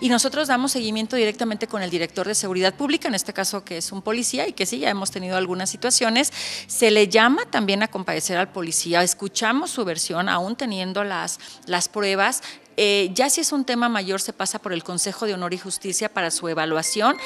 y nosotros damos seguimiento directamente con el director de seguridad pública, en este caso que es un policía y que sí, ya hemos tenido algunas situaciones. Se le llama también a comparecer al policía, escuchamos su versión, aún teniendo las, las pruebas, eh, ya si es un tema mayor, se pasa por el Consejo de Honor y Justicia para su evaluación.